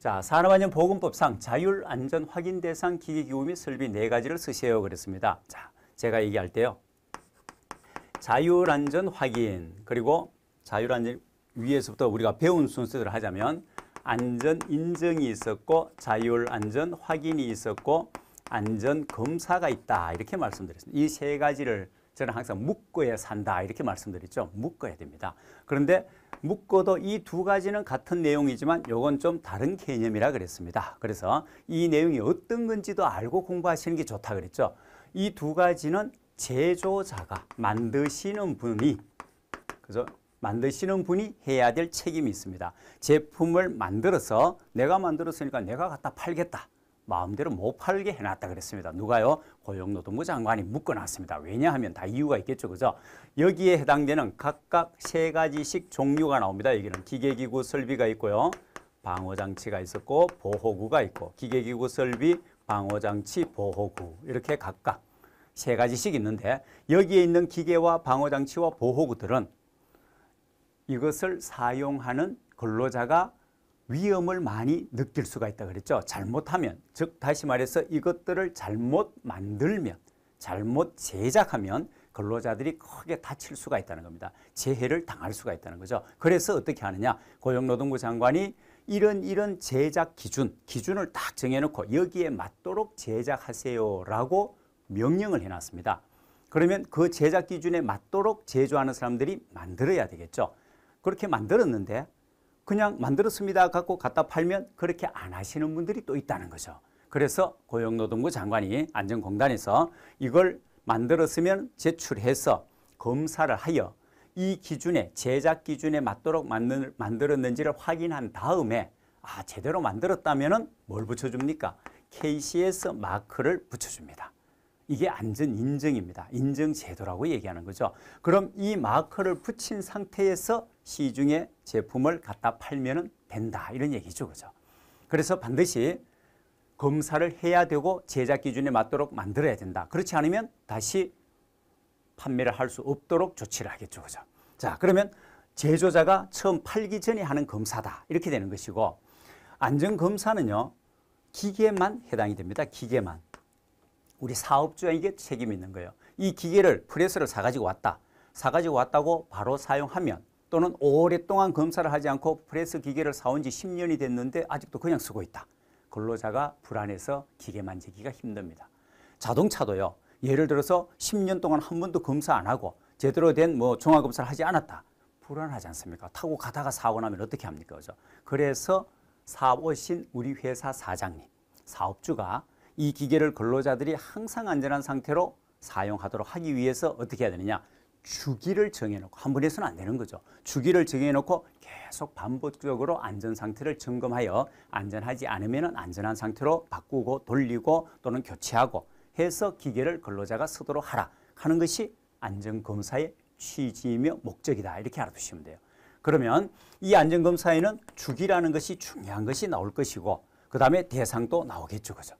자, 산업안전보건법상 자율안전 확인 대상 기기기구 및 설비 네 가지를 쓰세요. 그랬습니다. 자, 제가 얘기할 때요. 자율안전 확인, 그리고 자율안전 위에서부터 우리가 배운 순서대로 하자면 안전 인증이 있었고 자율안전 확인이 있었고 안전 검사가 있다. 이렇게 말씀드렸습니다. 이 세 가지를 저는 항상 묶어야 산다. 이렇게 말씀드렸죠. 묶어야 됩니다. 그런데 묶어도 이 두 가지는 같은 내용이지만 이건 좀 다른 개념이라 그랬습니다. 그래서 이 내용이 어떤 건지도 알고 공부하시는 게 좋다 그랬죠. 이 두 가지는 제조자가 만드시는 분이 그래서 만드시는 분이 해야 될 책임이 있습니다. 제품을 만들어서 내가 만들었으니까 내가 갖다 팔겠다. 마음대로 못 팔게 해놨다 그랬습니다. 누가요? 고용노동부 장관이 묶어놨습니다. 왜냐하면 다 이유가 있겠죠. 그죠? 여기에 해당되는 각각 세 가지씩 종류가 나옵니다. 여기는 기계기구 설비가 있고요. 방어장치가 있었고 보호구가 있고 기계기구 설비, 방어장치, 보호구 이렇게 각각 세 가지씩 있는데 여기에 있는 기계와 방어장치와 보호구들은 이것을 사용하는 근로자가 위험을 많이 느낄 수가 있다 그랬죠. 잘못하면 즉 다시 말해서 이것들을 잘못 만들면 잘못 제작하면 근로자들이 크게 다칠 수가 있다는 겁니다. 재해를 당할 수가 있다는 거죠. 그래서 어떻게 하느냐? 고용노동부 장관이 이런 이런 제작 기준, 기준을 딱 정해놓고 여기에 맞도록 제작하세요라고 명령을 해놨습니다. 그러면 그 제작 기준에 맞도록 제조하는 사람들이 만들어야 되겠죠. 그렇게 만들었는데 그냥 만들었습니다 갖고 갖다 팔면 그렇게 안 하시는 분들이 또 있다는 거죠. 그래서 고용노동부 장관이 안전공단에서 이걸 만들었으면 제출해서 검사를 하여 이 기준에 제작 기준에 맞도록 만들, 었는지를 확인한 다음에 아 제대로 만들었다면 뭘 붙여줍니까? KCS 마크를 붙여줍니다. 이게 안전 인증입니다. 인증 제도라고 얘기하는 거죠. 그럼 이 마커를 붙인 상태에서 시중에 제품을 갖다 팔면 된다. 이런 얘기죠. 그죠. 그래서 반드시 검사를 해야 되고 제작 기준에 맞도록 만들어야 된다. 그렇지 않으면 다시 판매를 할 수 없도록 조치를 하겠죠. 그죠. 자, 그러면 제조자가 처음 팔기 전에 하는 검사다. 이렇게 되는 것이고 안전검사는요. 기계만 해당이 됩니다. 기계만. 우리 사업주에게 책임이 있는 거예요. 이 기계를 프레스를 사가지고 왔다. 사가지고 왔다고 바로 사용하면 또는 오랫동안 검사를 하지 않고 프레스 기계를 사온 지 10년이 됐는데 아직도 그냥 쓰고 있다. 근로자가 불안해서 기계 만지기가 힘듭니다. 자동차도요. 예를 들어서 10년 동안 한 번도 검사 안 하고 제대로 된 뭐 종합 검사를 하지 않았다. 불안하지 않습니까? 타고 가다가 사고 나면 어떻게 합니까? 그죠? 그래서 사오신 우리 회사 사장님, 사업주가 이 기계를 근로자들이 항상 안전한 상태로 사용하도록 하기 위해서 어떻게 해야 되느냐 주기를 정해놓고 한번 해서는 안 되는 거죠 주기를 정해놓고 계속 반복적으로 안전 상태를 점검하여 안전하지 않으면 안전한 상태로 바꾸고 돌리고 또는 교체하고 해서 기계를 근로자가 쓰도록 하라 하는 것이 안전검사의 취지이며 목적이다 이렇게 알아두시면 돼요 그러면 이 안전검사에는 주기라는 것이 중요한 것이 나올 것이고 그 다음에 대상도 나오겠죠 그죠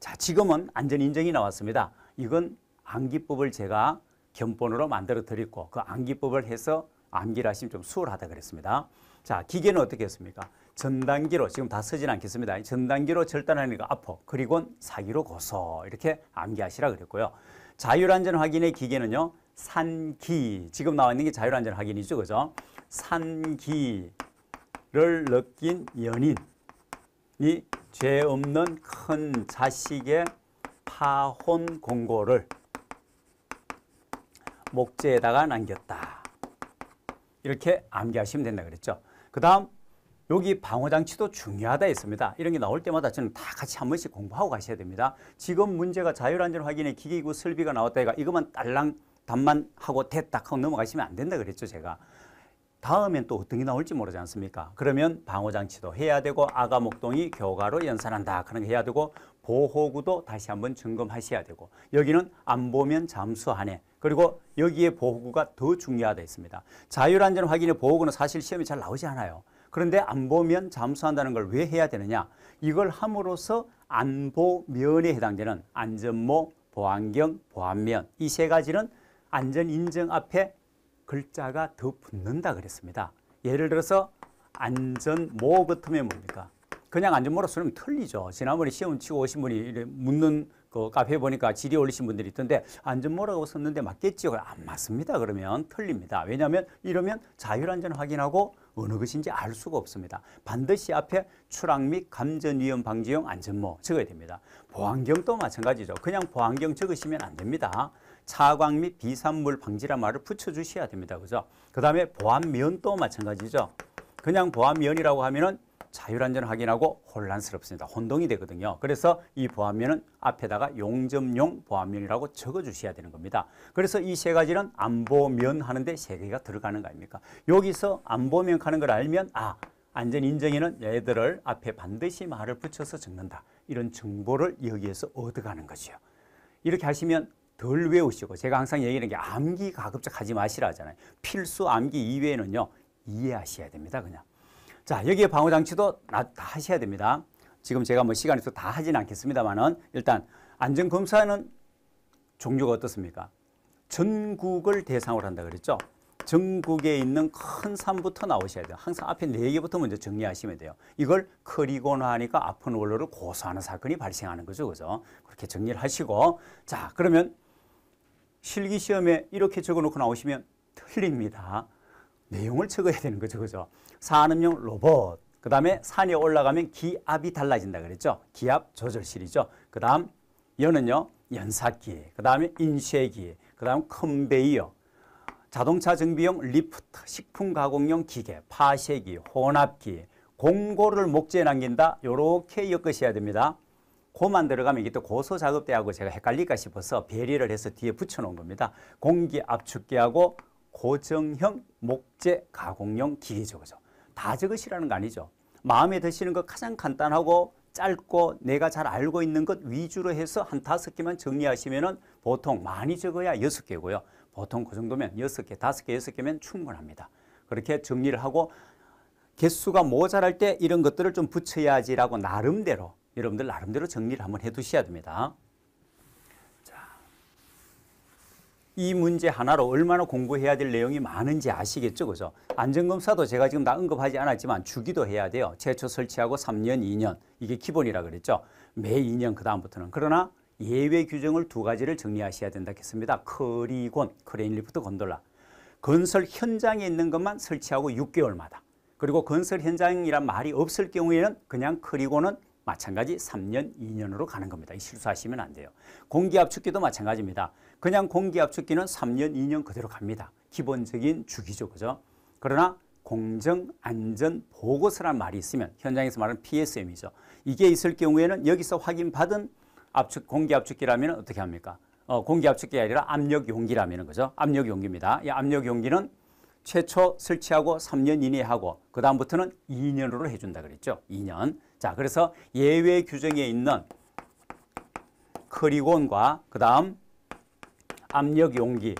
자, 지금은 안전 인증이 나왔습니다. 이건 암기법을 제가 견본으로 만들어 드렸고 그 암기법을 해서 암기를 하시면 좀 수월하다 그랬습니다. 자, 기계는 어떻게 했습니까? 전단기로 지금 다 쓰진 않겠습니다. 전단기로 절단하니까 아퍼, 그리고 사기로 고소 이렇게 암기하시라 그랬고요. 자율안전 확인의 기계는요. 산기, 지금 나와 있는 게 자율안전 확인이죠. 그죠? 산기를 느낀 연인이 죄 없는 큰 자식의 파혼 공고를 목재에다가 남겼다. 이렇게 암기하시면 된다 그랬죠. 그 다음 여기 방어장치도 중요하다 했습니다. 이런 게 나올 때마다 저는 다 같이 한 번씩 공부하고 가셔야 됩니다. 지금 문제가 자율안전 확인의 기기구 설비가 나왔다 해가 이것만 딸랑 답만 하고 됐다 하고 넘어가시면 안 된다 그랬죠 제가. 다음엔 또 어떤 게 나올지 모르지 않습니까? 그러면 방어장치도 해야 되고 아가목동이 교가로 연산한다 그런 거 해야 되고 보호구도 다시 한번 점검하셔야 되고 여기는 안 보면 잠수하네 그리고 여기에 보호구가 더 중요하다 했습니다. 자율안전 확인의 보호구는 사실 시험에 잘 나오지 않아요. 그런데 안 보면 잠수한다는 걸 왜 해야 되느냐 이걸 함으로써 안보면에 해당되는 안전모, 보안경, 보안면 이 세 가지는 안전인증 앞에 글자가 더 붙는다 그랬습니다. 예를 들어서 안전모 같으면 뭡니까? 그냥 안전모로 쓰면 틀리죠. 지난번에 시험 치고 오신 분이 묻는 그 카페 보니까 질의 올리신 분들이 있던데 안전모라고 썼는데 맞겠지요? 안 맞습니다. 그러면 틀립니다. 왜냐하면 이러면 자율안전 확인하고 어느 것인지 알 수가 없습니다. 반드시 앞에 추락 및 감전위험 방지용 안전모 적어야 됩니다. 보안경도 마찬가지죠. 그냥 보안경 적으시면 안 됩니다. 차광 및 비산물 방지란 말을 붙여주셔야 됩니다. 그죠? 그 다음에 보안면도 마찬가지죠. 그냥 보안면이라고 하면은 자율안전 확인하고 혼란스럽습니다. 혼동이 되거든요. 그래서 이 보안면은 앞에다가 용접용 보안면이라고 적어주셔야 되는 겁니다. 그래서 이 세 가지는 안보면 하는데 세 개가 들어가는 거 아닙니까? 여기서 안보면 하는 걸 알면 아 안전 인증에는 얘들을 앞에 반드시 말을 붙여서 적는다. 이런 정보를 여기에서 얻어가는 거죠. 이렇게 하시면 덜 외우시고 제가 항상 얘기하는 게 암기 가급적 하지 마시라 하잖아요. 필수 암기 이외에는요. 이해하셔야 됩니다. 그냥. 자, 여기에 방어 장치도 다 하셔야 됩니다. 지금 제가 뭐 시간이 있어다 하진 않겠습니다만은 일단 안전 검사는 종류가 어떻습니까? 전국을 대상으로 한다 그랬죠? 전국에 있는 큰 산부터 나오셔야 돼요. 항상 앞에 네 개부터 먼저 정리하시면 돼요. 이걸 커리고나 하니까 아픈 원로를 고소하는 사건이 발생하는 거죠. 그죠? 그렇게 정리를 하시고 자, 그러면 실기 시험에 이렇게 적어놓고 나오시면 틀립니다. 내용을 적어야 되는 거죠. 그죠? 산업용 로봇. 그 다음에 산에 올라가면 기압이 달라진다 그랬죠. 기압 조절실이죠. 그 다음 연은요. 연사기. 그 다음에 인쇄기. 그 다음 컨베이어. 자동차 정비용 리프트, 식품 가공용 기계, 파쇄기, 혼합기, 공고를 목재에 남긴다. 이렇게 엮으셔야 됩니다. 고만 들어가면 이게 또 고소 작업대하고 제가 헷갈릴까 싶어서 배리를 해서 뒤에 붙여놓은 겁니다. 공기 압축기하고 고정형 목재 가공용 기계죠. 그죠? 다 적으시라는 거 아니죠. 마음에 드시는 거 가장 간단하고 짧고 내가 잘 알고 있는 것 위주로 해서 한 다섯 개만 정리하시면 보통 많이 적어야 여섯 개고요. 보통 그 정도면 여섯 개, 다섯 개, 여섯 개면 충분합니다. 그렇게 정리를 하고 개수가 모자랄 때 이런 것들을 좀 붙여야지라고 나름대로 여러분들 나름대로 정리를 한번 해두셔야 됩니다. 자, 이 문제 하나로 얼마나 공부해야 될 내용이 많은지 아시겠죠? 그죠? 안전검사도 제가 지금 다 언급하지 않았지만 주기도 해야 돼요. 최초 설치하고 3년, 2년 이게 기본이라 그랬죠? 매 2년 그 다음부터는. 그러나 예외 규정을 두 가지를 정리하셔야 된다 했습니다. 커리곤, 크레인 리프트 건돌라. 건설 현장에 있는 것만 설치하고 6개월마다. 그리고 건설 현장이란 말이 없을 경우에는 그냥 크리고는 마찬가지 3년, 2년으로 가는 겁니다. 실수하시면 안 돼요. 공기압축기도 마찬가지입니다. 그냥 공기압축기는 3년, 2년 그대로 갑니다. 기본적인 주기죠. 그죠? 그러나 공정 안전 보고서란 말이 있으면 현장에서 말하는 PSM이죠. 이게 있을 경우에는 여기서 확인받은 압축 공기 압축기라면 어떻게 합니까? 어, 공기 압축기가 아니라 압력 용기라면 그죠? 압력 용기입니다. 이 압력 용기는 최초 설치하고 3년 이내 하고 그 다음부터는 2년으로 해준다 그랬죠. 2년. 자, 그래서 예외 규정에 있는 크리곤과 그 다음 압력 용기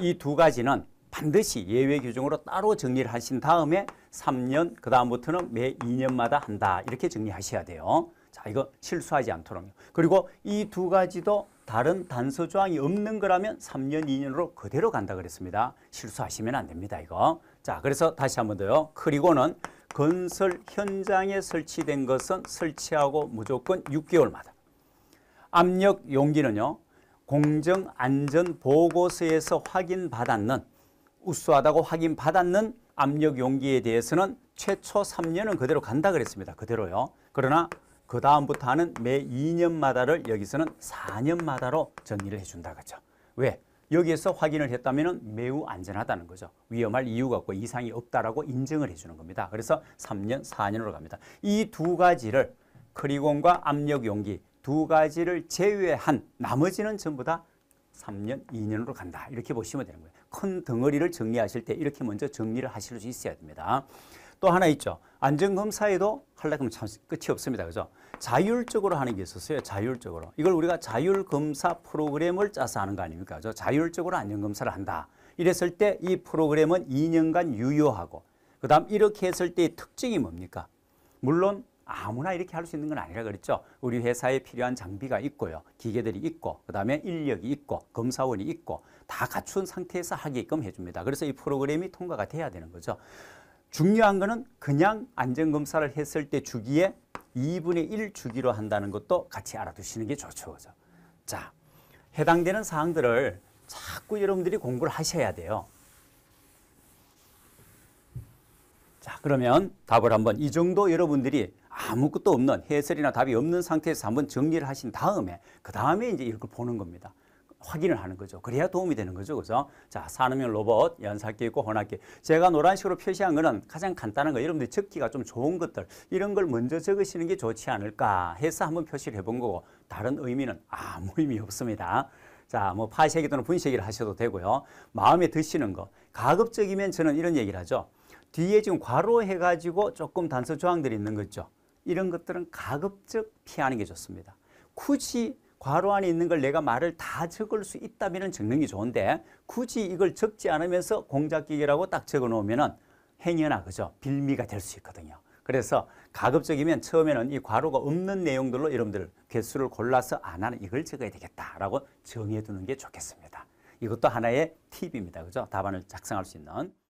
이 두 가지는 반드시 예외 규정으로 따로 정리를 하신 다음에 3년 그 다음부터는 매 2년마다 한다 이렇게 정리하셔야 돼요. 자 이거 실수하지 않도록 그리고 이 두 가지도 다른 단서 조항이 없는 거라면 3년 2년으로 그대로 간다 그랬습니다. 실수하시면 안 됩니다 이거. 자 그래서 다시 한번 더요. 그리고는 건설 현장에 설치된 것은 설치하고 무조건 6개월마다. 압력 용기는요. 공정안전보고서에서 확인받았는 우수하다고 확인받았는 압력 용기에 대해서는 최초 3년은 그대로 간다 그랬습니다. 그대로요. 그러나 그 다음부터는 매 2년마다를 여기서는 4년마다로 정리를 해준다 그죠. 왜? 여기에서 확인을 했다면 매우 안전하다는 거죠. 위험할 이유가 없고 이상이 없다라고 인증을 해주는 겁니다. 그래서 3년, 4년으로 갑니다. 이 두 가지를 크리곤과 압력용기 두 가지를 제외한 나머지는 전부 다 3년, 2년으로 간다. 이렇게 보시면 되는 거예요. 큰 덩어리를 정리하실 때 이렇게 먼저 정리를 하실 수 있어야 됩니다. 또 하나 있죠. 안전검사에도 하려면 참 끝이 없습니다. 그죠? 자율적으로 하는 게 있었어요. 자율적으로. 이걸 우리가 자율검사 프로그램을 짜서 하는 거 아닙니까? 그죠? 자율적으로 안전검사를 한다. 이랬을 때 이 프로그램은 2년간 유효하고 그 다음 이렇게 했을 때의 특징이 뭡니까? 물론 아무나 이렇게 할 수 있는 건 아니라 그랬죠. 우리 회사에 필요한 장비가 있고요. 기계들이 있고 그다음에 인력이 있고 검사원이 있고 다 갖춘 상태에서 하게끔 해줍니다. 그래서 이 프로그램이 통과가 돼야 되는 거죠. 중요한 거는 그냥 안전검사를 했을 때 주기에 2분의 1 주기로 한다는 것도 같이 알아두시는 게 좋죠. 자, 해당되는 사항들을 자꾸 여러분들이 공부를 하셔야 돼요. 자, 그러면 답을 한번 이 정도 여러분들이 아무것도 없는 해설이나 답이 없는 상태에서 한번 정리를 하신 다음에 그 다음에 이제 이걸 보는 겁니다. 확인을 하는 거죠. 그래야 도움이 되는 거죠. 그죠? 자, 산업용 로봇, 연삭기 있고 혼합기. 제가 노란색으로 표시한 거는 가장 간단한 거. 여러분들 적기가 좀 좋은 것들 이런 걸 먼저 적으시는 게 좋지 않을까 해서 한번 표시를 해본 거고 다른 의미는 아무 의미 없습니다. 자, 뭐 파쇄기 또는 분쇄기를 하셔도 되고요. 마음에 드시는 거. 가급적이면 저는 이런 얘기를 하죠. 뒤에 지금 괄호 해가지고 조금 단서 조항들이 있는 거죠. 이런 것들은 가급적 피하는 게 좋습니다. 굳이 괄호 안에 있는 걸 내가 말을 다 적을 수 있다면 적는 게 좋은데 굳이 이걸 적지 않으면서 공작기계라고 딱 적어 놓으면은 행여나 그죠 빌미가 될 수 있거든요. 그래서 가급적이면 처음에는 이 괄호가 없는 내용들로 여러분들 개수를 골라서 안 아, 하는 이걸 적어야 되겠다라고 정해두는 게 좋겠습니다. 이것도 하나의 팁입니다. 그죠? 답안을 작성할 수 있는.